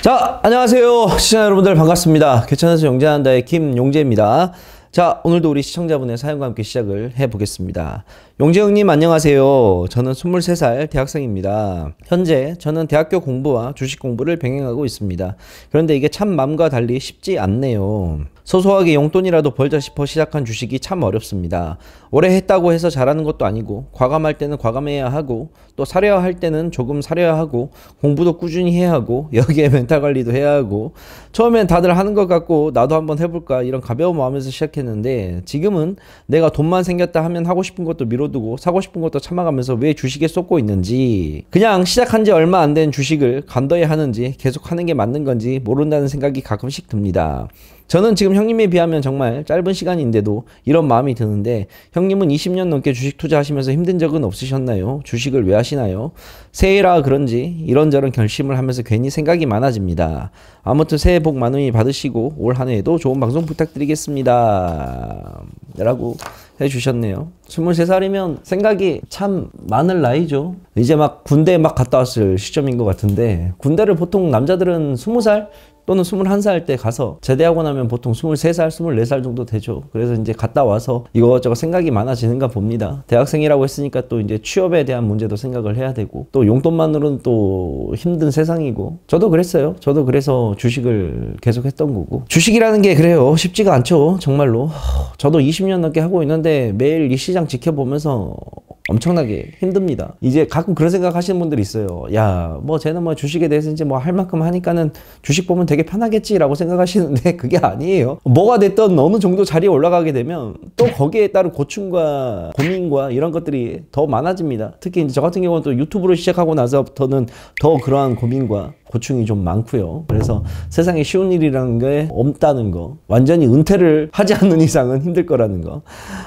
자 안녕하세요 시청자 여러분들 반갑습니다 괜찮아서 영재한다의 김용재입니다 자 오늘도 우리 시청자분의 사연과 함께 시작을 해보겠습니다 용재 형님 안녕하세요 저는 23살 대학생입니다 현재 저는 대학교 공부와 주식 공부를 병행하고 있습니다 그런데 이게 참 맘과 달리 쉽지 않네요 소소하게 용돈이라도 벌자 싶어 시작한 주식이 참 어렵습니다 오래 했다고 해서 잘하는 것도 아니고 과감할 때는 과감해야 하고 또 사려할 야 때는 조금 사려야 하고 공부도 꾸준히 해야 하고 여기에 멘탈 관리도 해야 하고 처음엔 다들 하는 것 같고 나도 한번 해볼까 이런 가벼운 마음에서 시작했는데 지금은 내가 돈만 생겼다 하면 하고 싶은 것도 미뤄두고 사고 싶은 것도 참아가면서 왜 주식에 쏟고 있는지 그냥 시작한 지 얼마 안 된 주식을 간더해 하는지 계속 하는 게 맞는 건지 모른다는 생각이 가끔씩 듭니다. 저는 지금 형님에 비하면 정말 짧은 시간인데도 이런 마음이 드는데 형님은 20년 넘게 주식 투자하시면서 힘든 적은 없으셨나요? 주식을 왜 하시나요? 새해라 그런지 이런저런 결심을 하면서 괜히 생각이 많아집니다. 아무튼 새해 복 많이 받으시고 올 한 해에도 좋은 방송 부탁드리겠습니다. 라고 해주셨네요. 23살이면 생각이 참 많을 나이죠. 이제 막 군대 막 갔다 왔을 시점인 것 같은데 군대를 보통 남자들은 20살 또는 21살 때 가서 제대하고 나면 보통 23살, 24살 정도 되죠. 그래서 이제 갔다 와서 이것저것 생각이 많아지는가 봅니다. 대학생이라고 했으니까 또 이제 취업에 대한 문제도 생각을 해야 되고 또 용돈만으로는 또 힘든 세상이고 저도 그랬어요. 저도 그래서 주식을 계속 했던 거고 주식이라는 게 그래요. 쉽지가 않죠. 정말로. 저도 20년 넘게 하고 있는데 매일 이 시장 지켜보면서 엄청나게 힘듭니다. 이제 가끔 그런 생각 하시는 분들이 있어요. 야, 뭐 쟤는 뭐 주식에 대해서 이제 뭐 할 만큼 하니까는 주식 보면 되게 편하겠지라고 생각하시는데 그게 아니에요. 뭐가 됐던 어느 정도 자리에 올라가게 되면 또 거기에 따른 고충과 고민과 이런 것들이 더 많아집니다. 특히 이제 저 같은 경우는 또 유튜브를 시작하고 나서부터는 더 그러한 고민과 고충이 좀 많고요. 그래서 세상에 쉬운 일이라는 게 없다는 거. 완전히 은퇴를 하지 않는 이상은 힘들 거라는 거.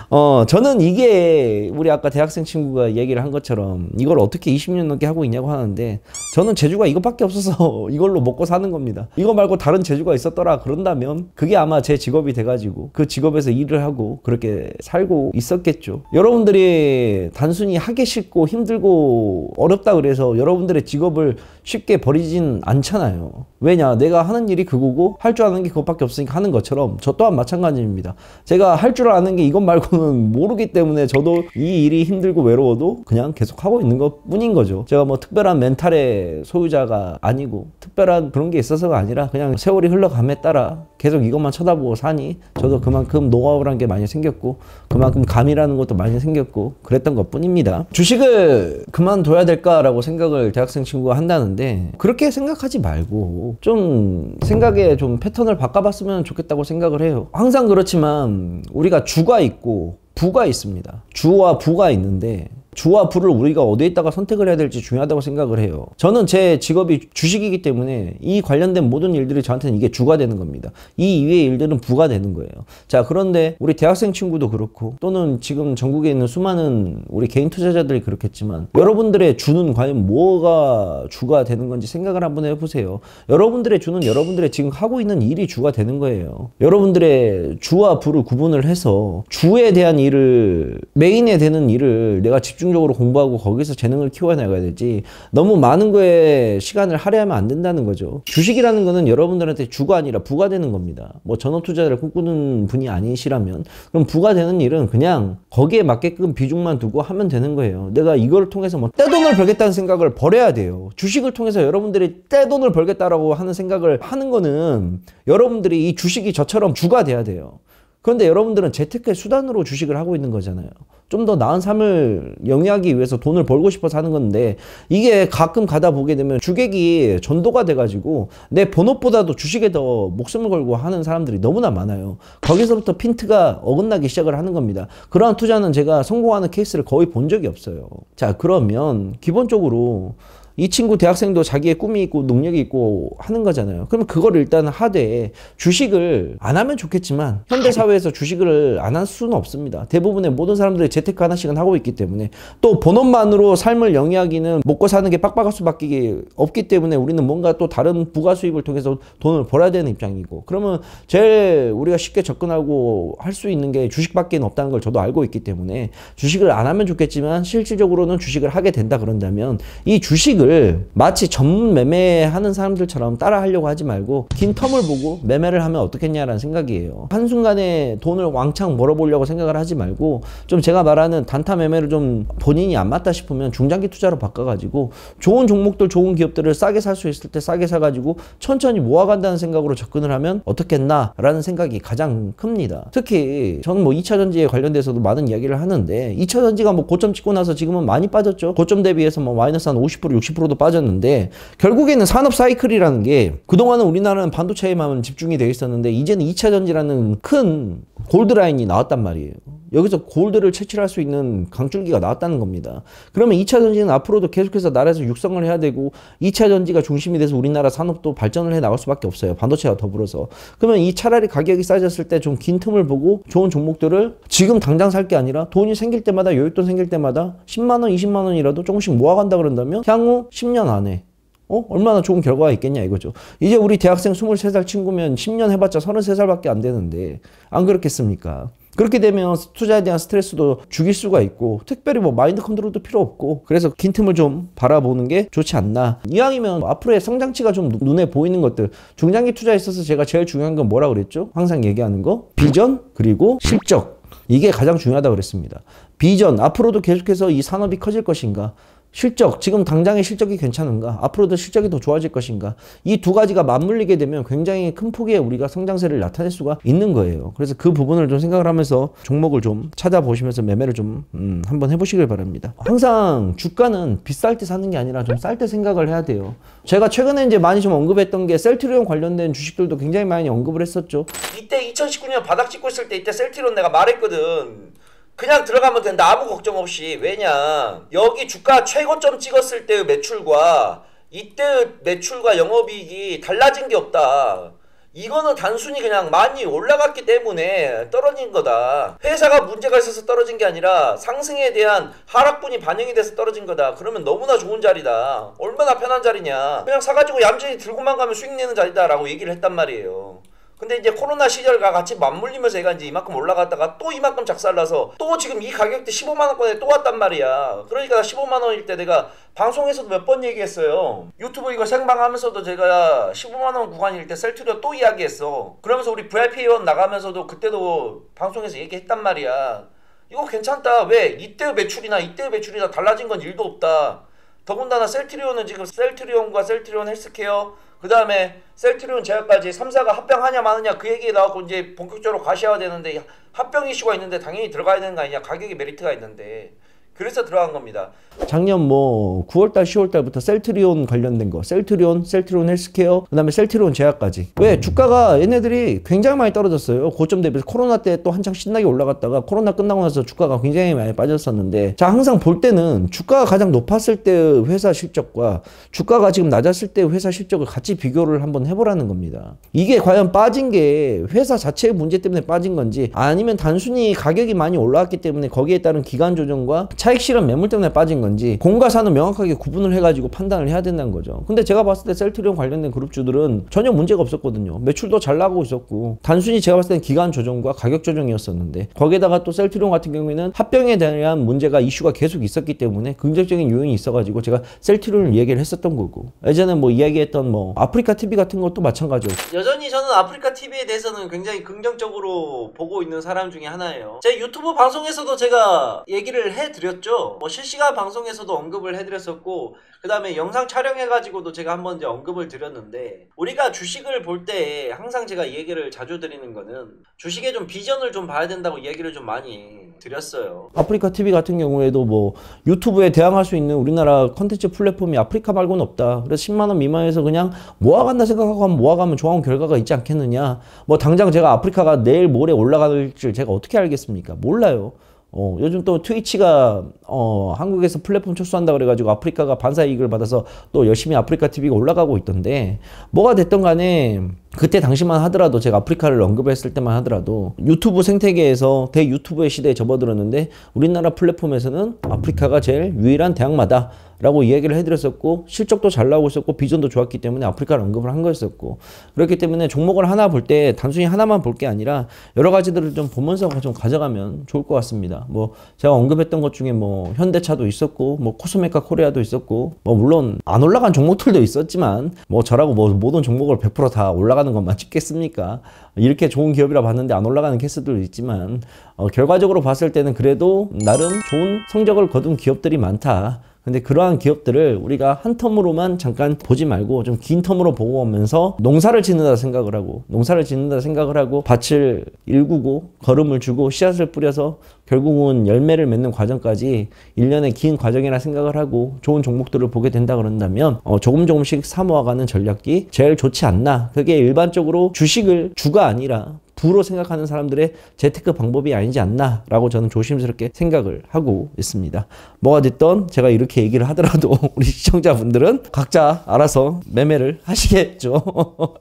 어, 저는 이게 우리 아까 대학생 친구가 얘기를 한 것처럼 이걸 어떻게 20년 넘게 하고 있냐고 하는데 저는 재주가 이것밖에 없어서 이걸로 먹고 사는 겁니다. 이거 말고 다른 재주가 있었더라 그런다면 그게 아마 제 직업이 돼가지고 그 직업에서 일을 하고 그렇게 살고 있었겠죠. 여러분들이 단순히 하기 싫고 힘들고 어렵다 그래서 여러분들의 직업을 쉽게 버리지는 하 않잖아요. 왜냐? 내가 하는 일이 그거고 할 줄 아는 게 그것밖에 없으니까 하는 것처럼 저 또한 마찬가지입니다. 제가 할 줄 아는 게 이것 말고는 모르기 때문에 저도 이 일이 힘들고 외로워도 그냥 계속 하고 있는 것 뿐인 거죠. 제가 뭐 특별한 멘탈의 소유자가 아니고 특별한 그런 게 있어서가 아니라 그냥 세월이 흘러감에 따라 계속 이것만 쳐다보고 사니 저도 그만큼 노하우란 게 많이 생겼고 그만큼 감이라는 것도 많이 생겼고 그랬던 것 뿐입니다. 주식을 그만둬야 될까라고 생각을 대학생 친구가 한다는데 그렇게 생각 생각하지 말고 좀 생각에 좀 패턴을 바꿔봤으면 좋겠다고 생각을 해요. 항상 그렇지만 우리가 주가 있고 부가 있습니다. 주와 부가 있는데 주와 부를 우리가 어디에다가 선택을 해야 될지 중요하다고 생각을 해요. 저는 제 직업이 주식이기 때문에 이 관련된 모든 일들이 저한테는 이게 주가 되는 겁니다. 이 이외의 일들은 부가 되는 거예요. 자, 그런데 우리 대학생 친구도 그렇고 또는 지금 전국에 있는 수많은 우리 개인 투자자들이 그렇겠지만 여러분들의 주는 과연 뭐가 주가 되는 건지 생각을 한번 해보세요. 여러분들의 주는 여러분들의 지금 하고 있는 일이 주가 되는 거예요. 여러분들의 주와 부를 구분을 해서 주에 대한 일을 메인에 되는 일을 내가 집중 집중적으로 공부하고 거기서 재능을 키워나가야 되지 너무 많은 거에 시간을 할애하면 안 된다는 거죠. 주식이라는 거는 여러분들한테 주가 아니라 부가 되는 겁니다. 뭐 전업 투자를 꿈꾸는 분이 아니시라면 그럼 부가 되는 일은 그냥 거기에 맞게끔 비중만 두고 하면 되는 거예요. 내가 이걸 통해서 뭐 떼돈을 벌겠다는 생각을 버려야 돼요. 주식을 통해서 여러분들이 떼돈을 벌겠다라고 하는 생각을 하는 거는 여러분들이 이 주식이 저처럼 주가 돼야 돼요. 그런데 여러분들은 재테크의 수단으로 주식을 하고 있는 거잖아요. 좀더 나은 삶을 영위하기 위해서 돈을 벌고 싶어서 하는 건데 이게 가끔 가다 보게 되면 주객이 전도가 돼가지고 내 본업보다도 주식에 더 목숨을 걸고 하는 사람들이 너무나 많아요. 거기서부터 핀트가 어긋나기 시작을 하는 겁니다. 그러한 투자는 제가 성공하는 케이스를 거의 본 적이 없어요. 자 그러면 기본적으로 이 친구 대학생도 자기의 꿈이 있고 능력이 있고 하는 거잖아요. 그럼 그걸 일단 하되 주식을 안 하면 좋겠지만 현대 아, 네. 사회에서 주식을 안 할 수는 없습니다. 대부분의 모든 사람들이 재테크 하나씩은 하고 있기 때문에 또 본업만으로 삶을 영위하기는 먹고 사는 게 빡빡할 수밖에 없기 때문에 우리는 뭔가 또 다른 부가 수입을 통해서 돈을 벌어야 되는 입장이고 그러면 제일 우리가 쉽게 접근하고 할 수 있는 게 주식밖에 없다는 걸 저도 알고 있기 때문에 주식을 안 하면 좋겠지만 실질적으로는 주식을 하게 된다 그런다면 이 주식 수익을 마치 전문 매매하는 사람들처럼 따라 하려고 하지 말고 긴 텀을 보고 매매를 하면 어떻겠냐라는 생각이에요. 한순간에 돈을 왕창 벌어보려고 생각을 하지 말고 좀 제가 말하는 단타 매매를 좀 본인이 안 맞다 싶으면 중장기 투자로 바꿔가지고 좋은 종목들 좋은 기업들을 싸게 살 수 있을 때 싸게 사가지고 천천히 모아간다는 생각으로 접근을 하면 어떻겠나라는 생각이 가장 큽니다. 특히 저는 뭐 2차전지에 관련돼서도 많은 이야기를 하는데 2차전지가 뭐 고점 찍고 나서 지금은 많이 빠졌죠. 고점 대비해서 뭐 마이너스 한 50% 60% 20%도 빠졌는데 결국에는 산업 사이클이라는 게 그동안은 우리나라는 반도체에만 집중이 되어 있었는데 이제는 2차 전지라는 큰 골드라인이 나왔단 말이에요. 여기서 골드를 채취할 수 있는 강줄기가 나왔다는 겁니다. 그러면 2차 전지는 앞으로도 계속해서 나라에서 육성을 해야 되고 2차 전지가 중심이 돼서 우리나라 산업도 발전을 해 나갈 수밖에 없어요. 반도체와 더불어서. 그러면 이 차라리 가격이 싸졌을 때 좀 긴 틈을 보고 좋은 종목들을 지금 당장 살 게 아니라 돈이 생길 때마다 여윳돈 생길 때마다 10만 원, 20만 원이라도 조금씩 모아간다 그런다면 향후 10년 안에 어? 얼마나 좋은 결과가 있겠냐 이거죠. 이제 우리 대학생 23살 친구면 10년 해봤자 33살밖에 안 되는데 안 그렇겠습니까? 그렇게 되면 투자에 대한 스트레스도 죽일 수가 있고 특별히 뭐 마인드 컨트롤도 필요 없고 그래서 긴 틈을 좀 바라보는 게 좋지 않나 이왕이면 앞으로의 성장치가 좀 눈에 보이는 것들 중장기 투자에 있어서 제가 제일 중요한 건 뭐라 그랬죠? 항상 얘기하는 거 비전 그리고 실적 이게 가장 중요하다고 그랬습니다 비전 앞으로도 계속해서 이 산업이 커질 것인가 실적, 지금 당장의 실적이 괜찮은가? 앞으로도 실적이 더 좋아질 것인가? 이 두 가지가 맞물리게 되면 굉장히 큰 폭의 우리가 성장세를 나타낼 수가 있는 거예요. 그래서 그 부분을 좀 생각을 하면서 종목을 좀 찾아보시면서 매매를 좀 음, 한번 해보시길 바랍니다. 항상 주가는 비쌀 때 사는 게 아니라 좀 쌀 때 생각을 해야 돼요. 제가 최근에 이제 많이 좀 언급했던 게 셀트리온 관련된 주식들도 굉장히 많이 언급을 했었죠. 이때 2019년 바닥 찍고 있을 때 이때 셀트리온 내가 말했거든. 그냥 들어가면 된다. 아무 걱정 없이. 왜냐. 여기 주가 최고점 찍었을 때의 매출과 이때의 매출과 영업이익이 달라진 게 없다. 이거는 단순히 그냥 많이 올라갔기 때문에 떨어진 거다. 회사가 문제가 있어서 떨어진 게 아니라 상승에 대한 하락분이 반영이 돼서 떨어진 거다. 그러면 너무나 좋은 자리다. 얼마나 편한 자리냐. 그냥 사가지고 얌전히 들고만 가면 수익 내는 자리다라고 얘기를 했단 말이에요. 근데 이제 코로나 시절과 같이 맞물리면서 얘가 이제 이만큼 올라갔다가 또 이만큼 작살나서 또 지금 이 가격대 15만 원권에 또 왔단 말이야. 그러니까 15만 원일 때 내가 방송에서도 몇 번 얘기했어요. 유튜브 이거 생방하면서도 제가 15만 원 구간일 때 셀트리오 또 이야기했어. 그러면서 우리 VIP 회원 나가면서도 그때도 방송에서 얘기했단 말이야. 이거 괜찮다. 왜? 이때의 매출이나 이때의 매출이나 달라진 건 일도 없다. 더군다나 셀트리온은 지금 셀트리온과 셀트리온 헬스케어 그 다음에 셀트리온 제약까지 3사가 합병하냐 마느냐 그 얘기 나왔고 이제 본격적으로 가셔야 되는데 합병 이슈가 있는데 당연히 들어가야 되는 거 아니냐 가격에 메리트가 있는데 그래서 들어간 겁니다. 작년 뭐 9월달, 10월달부터 셀트리온 관련된 거, 셀트리온, 셀트리온 헬스케어, 그다음에 셀트리온 제약까지. 왜 주가가 얘네들이 굉장히 많이 떨어졌어요. 고점 대비해서 코로나 때 또 한창 신나게 올라갔다가 코로나 끝나고 나서 주가가 굉장히 많이 빠졌었는데, 자 항상 볼 때는 주가가 가장 높았을 때 회사 실적과 주가가 지금 낮았을 때 회사 실적을 같이 비교를 한번 해보라는 겁니다. 이게 과연 빠진 게 회사 자체의 문제 때문에 빠진 건지, 아니면 단순히 가격이 많이 올라왔기 때문에 거기에 따른 기간 조정과 차익 실현 매물 때문에 빠진 건지 공과 사는 명확하게 구분을 해가지고 판단을 해야 된다는 거죠. 근데 제가 봤을 때 셀트리온 관련된 그룹주들은 전혀 문제가 없었거든요. 매출도 잘 나가고 있었고 단순히 제가 봤을 때는 기간 조정과 가격 조정이었었는데 거기에다가 또 셀트리온 같은 경우에는 합병에 대한 문제가 이슈가 계속 있었기 때문에 긍정적인 요인이 있어가지고 제가 셀트리온을 얘기를 했었던 거고 예전에 뭐 이야기했던 뭐 아프리카 TV 같은 것도 마찬가지고 여전히 저는 아프리카 TV에 대해서는 굉장히 긍정적으로 보고 있는 사람 중에 하나예요. 제 유튜브 방송에서도 제가 얘기를 해드렸 드렸죠. 뭐 실시간 방송에서도 언급을 해드렸었고 그 다음에 영상 촬영해가지고도 제가 한 번 이제 언급을 드렸는데 우리가 주식을 볼 때 항상 제가 얘기를 자주 드리는 거는 주식에 좀 비전을 좀 봐야 된다고 얘기를좀 많이 드렸어요. 아프리카 TV 같은 경우에도 뭐 유튜브에 대항할 수 있는 우리나라 컨텐츠 플랫폼이 아프리카 말고는 없다. 그래서 10만 원 미만에서 그냥 모아간다 생각하고 하면 모아가면 좋은 결과가 있지 않겠느냐. 뭐 당장 제가 아프리카가 내일 모레 올라갈 줄 제가 어떻게 알겠습니까? 몰라요. 어, 요즘 또 트위치가 어, 한국에서 플랫폼 철수한다 그래가지고 아프리카가 반사 이익을 받아서 또 열심히 아프리카 TV가 올라가고 있던데 뭐가 됐던 간에 그때 당시만 하더라도 제가 아프리카를 언급했을 때만 하더라도 유튜브 생태계에서 대유튜브의 시대에 접어들었는데 우리나라 플랫폼에서는 아프리카가 제일 유일한 대학마다 라고 이야기를 해드렸었고 실적도 잘 나오고 있었고 비전도 좋았기 때문에 아프리카를 언급을 한 거였었고 그렇기 때문에 종목을 하나 볼 때 단순히 하나만 볼 게 아니라 여러 가지들을 좀 보면서 좀 가져가면 좋을 것 같습니다. 뭐 제가 언급했던 것 중에 뭐 현대차도 있었고 뭐 코스메카 코리아도 있었고 뭐 물론 안 올라간 종목들도 있었지만 뭐 저라고 뭐 모든 종목을 100%다 올라가는 건맞겠습니까 이렇게 좋은 기업이라 봤는데 안 올라가는 케이스도 있지만 어 결과적으로 봤을 때는 그래도 나름 좋은 성적을 거둔 기업들이 많다. 근데 그러한 기업들을 우리가 한 텀으로만 잠깐 보지 말고 좀 긴 텀으로 보고 오면서 농사를 짓는다 생각을 하고 농사를 짓는다 생각을 하고 밭을 일구고 걸음을 주고 씨앗을 뿌려서 결국은 열매를 맺는 과정까지 일련의 긴 과정이라 생각을 하고 좋은 종목들을 보게 된다 그런다면 어 조금 조금씩 사모아가는 전략이 제일 좋지 않나 그게 일반적으로 주식을 주가 아니라 부로 생각하는 사람들의 재테크 방법이 아니지 않나라고 저는 조심스럽게 생각을 하고 있습니다. 뭐가 됐던 제가 이렇게 얘기를 하더라도 우리 시청자분들은 각자 알아서 매매를 하시겠죠.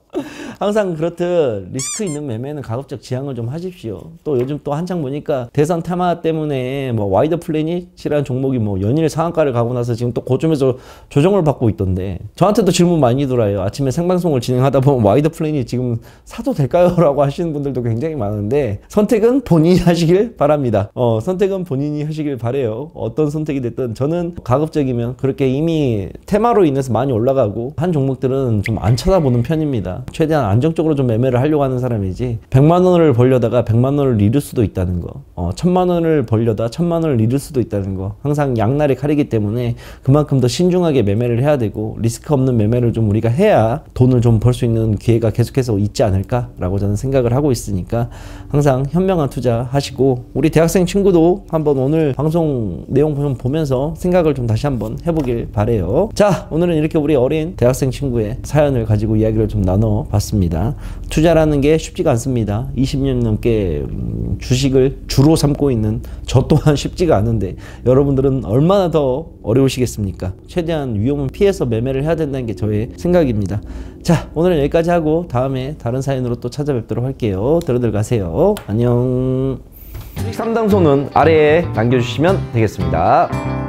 항상 그렇듯 리스크 있는 매매는 가급적 지향을 좀 하십시오. 또 요즘 또 한창 보니까 대선 테마 때문에 뭐 와이드 플래닛이라는 종목이 뭐 연일 상한가를 가고 나서 지금 또 고점에서 조정을 받고 있던데 저한테도 질문 많이 들어요 아침에 생방송을 진행하다 보면 와이드 플래닛 지금 사도 될까요? 라고 하시는 분들도 굉장히 많은데 선택은 본인이 하시길 바랍니다. 어, 선택은 본인이 하시길 바래요. 어떤 선택이 됐든 저는 가급적이면 그렇게 이미 테마로 인해서 많이 올라가고 한 종목들은 좀 안 쳐다보는 편입니다. 최대한 안정적으로 좀 매매를 하려고 하는 사람이지 100만 원을 벌려다가 100만 원을 잃을 수도 있다는 거 어, 1000만 원을 벌려다 1000만 원을 잃을 수도 있다는 거 항상 양날의 칼이기 때문에 그만큼 더 신중하게 매매를 해야 되고 리스크 없는 매매를 좀 우리가 해야 돈을 좀 벌 수 있는 기회가 계속해서 있지 않을까라고 저는 생각을 하고 있으니까 항상 현명한 투자 하시고 우리 대학생 친구도 한번 오늘 방송 내용 보면서 생각을 좀 다시 한번 해보길 바래요. 자 오늘은 이렇게 우리 어린 대학생 친구의 사연을 가지고 이야기를 좀 나눠 봤습니다 투자라는 게 쉽지가 않습니다. 20년 넘게 음, 주식을 주로 삼고 있는 저 또한 쉽지가 않은데 여러분들은 얼마나 더 어려우시겠습니까? 최대한 위험은 피해서 매매를 해야 된다는 게 저의 생각입니다. 자, 오늘은 여기까지 하고 다음에 다른 사연으로 또 찾아뵙도록 할게요. 들어들 가세요. 안녕. 주식 상담소는 아래에 남겨주시면 되겠습니다.